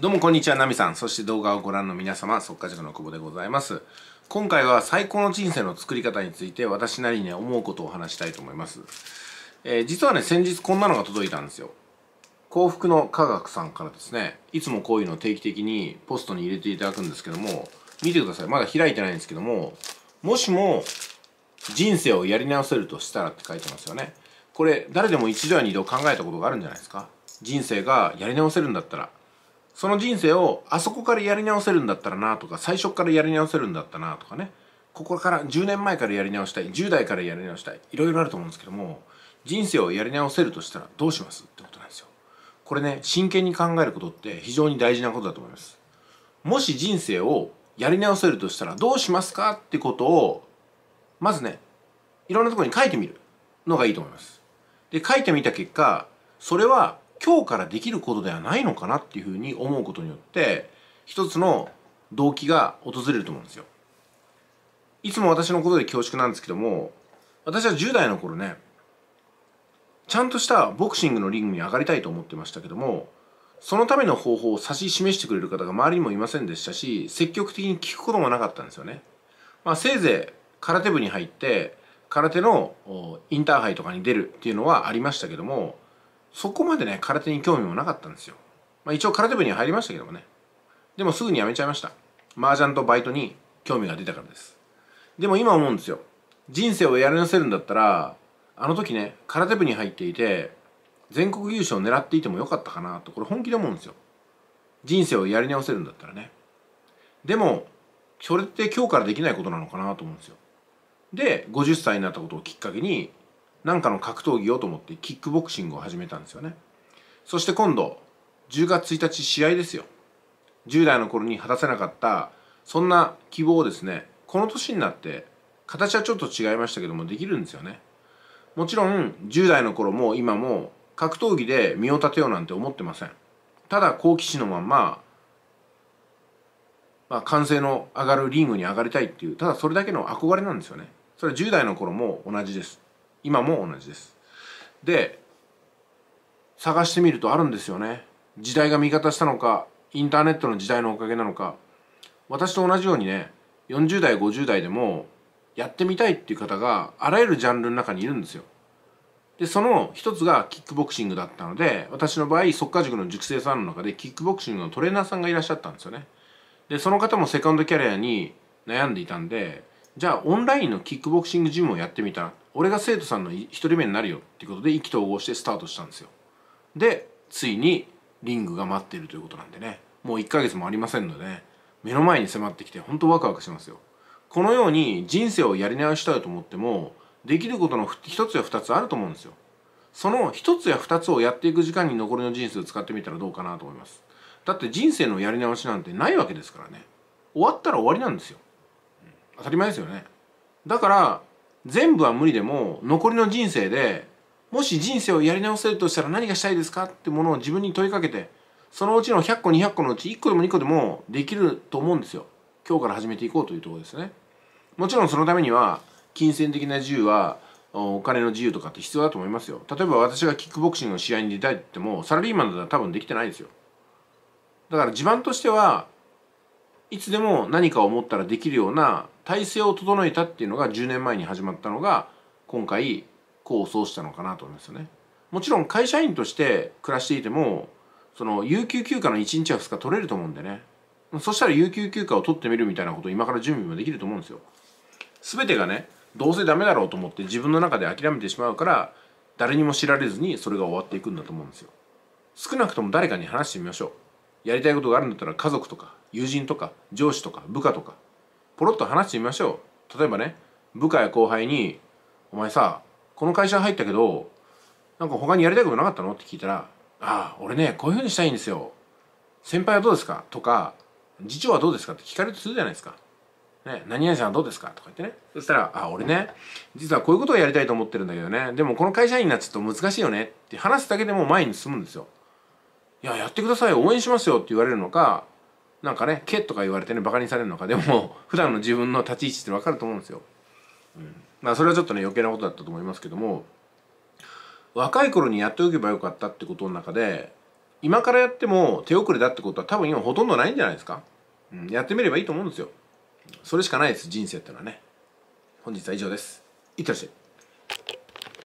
どうもこんにちは、ナミさん。そして動画をご覧の皆様、即稼塾の久保でございます。今回は最高の人生の作り方について私なりに思うことを話したいと思います。えー、実はね、先日こんなのが届いたんですよ。幸福の科学さんからですね、いつもこういうのを定期的にポストに入れていただくんですけども、見てください。まだ開いてないんですけども、もしも人生をやり直せるとしたらって書いてますよね。これ、誰でも一度や二度考えたことがあるんじゃないですか。人生がやり直せるんだったら。その人生をあそこからやり直せるんだったらなとか最初からやり直せるんだったなとかねここから10年前からやり直したい10代からやり直したいいろいろあると思うんですけども人生をやり直せるとしたらどうしますってことなんですよ。これね真剣に考えることって非常に大事なことだと思います。もし人生をやり直せるとしたらどうしますかってことをまずねいろんなところに書いてみるのがいいと思います。で書いてみた結果それは今日からできることではないのかなっていうふうに思うことによって一つの動機が訪れると思うんですよ。いつも私のことで恐縮なんですけども私は10代の頃ねちゃんとしたボクシングのリングに上がりたいと思ってましたけどもそのための方法を指し示してくれる方が周りにもいませんでしたし積極的に聞くこともなかったんですよね。まあ、せいぜい空手部に入って空手のインターハイとかに出るっていうのはありましたけどもそこまでね空手に興味もなかったんですよ、まあ、一応空手部には入りましたけどもねでもすぐに辞めちゃいました麻雀とバイトに興味が出たからですでも今思うんですよ人生をやり直せるんだったらあの時ね空手部に入っていて全国優勝を狙っていてもよかったかなとこれ本気で思うんですよ人生をやり直せるんだったらねでもそれって今日からできないことなのかなと思うんですよで50歳になったことをきっかけに何かの格闘技をと思ってキックボクシングを始めたんですよねそして今度10月1日試合ですよ10代の頃に果たせなかったそんな希望をですねこの年になって形はちょっと違いましたけどもできるんですよねもちろん10代の頃も今も格闘技で身を立てようなんて思ってませんただ好奇心のまんままあ、完成の上がるリングに上がりたいっていうただそれだけの憧れなんですよねそれは10代の頃も同じです今も同じですで探してみるとあるんですよね時代が味方したのかインターネットの時代のおかげなのか私と同じようにね40代50代でもやってみたいっていう方があらゆるジャンルの中にいるんですよでその一つがキックボクシングだったので私の場合速か塾の塾生さんの中でキックボクシングのトレーナーさんがいらっしゃったんですよねでその方もセカンドキャリアに悩んでいたんでじゃあオンラインのキックボクシングジムをやってみたら俺が生徒さんの一人目になるよっていうことで意気投合してスタートしたんですよでついにリングが待っているということなんでねもう1ヶ月もありませんので、ね、目の前に迫ってきて本当ワクワクしますよこのように人生をやり直したいと思ってもできることの一つや二つあると思うんですよその一つや二つをやっていく時間に残りの人生を使ってみたらどうかなと思いますだって人生のやり直しなんてないわけですからね終わったら終わりなんですよ、当たり前ですよねだから全部は無理でも残りの人生でもし人生をやり直せるとしたら何がしたいですかってものを自分に問いかけてそのうちの100個200個のうち1個でも2個でもできると思うんですよ今日から始めていこうというところですねもちろんそのためには金銭的な自由はお金の自由とかって必要だと思いますよ例えば私がキックボクシングの試合に出たいって言ってもサラリーマンだったら多分できてないですよだから地盤としてはいつでも何か思ったらできるような体制を整えたっていうのが10年前に始まったのが今回功を奏したのかなと思いますよね。もちろん会社員として暮らしていてもその有給休暇の1日は2日取れると思うんでねそしたら有給休暇を取ってみるみたいなことを今から準備もできると思うんですよ。全てがねどうせダメだろうと思って自分の中で諦めてしまうから誰にも知られずにそれが終わっていくんだと思うんですよ。少なくとも誰かに話してみましょう。やりたいことがあるんだったら家族とか友人とか上司とか部下とかポロッと話してみましょう例えばね部下や後輩に「お前さこの会社入ったけどなんか他にやりたいことなかったの?」って聞いたら「ああ俺ねこういうふうにしたいんですよ先輩はどうですか?」とか「次長はどうですか?」って聞かれるとするじゃないですか。ね、何々さんはどうですかとか言ってねそしたら「あ俺ね実はこういうことをやりたいと思ってるんだけどねでもこの会社員になっちゃうと難しいよね」って話すだけでも前に進むんですよ。いややってください応援しますよって言われるのかなんかね「け」とか言われてねバカにされるのかでも普段の自分の立ち位置って分かると思うんですよ。うん、まあそれはちょっとね余計なことだったと思いますけども若い頃にやっておけばよかったってことの中で今からやっても手遅れだってことは多分今ほとんどないんじゃないですか、うん、やってみればいいと思うんですよ。それしかないです人生ってのはね。本日は以上です。いってらっしゃい。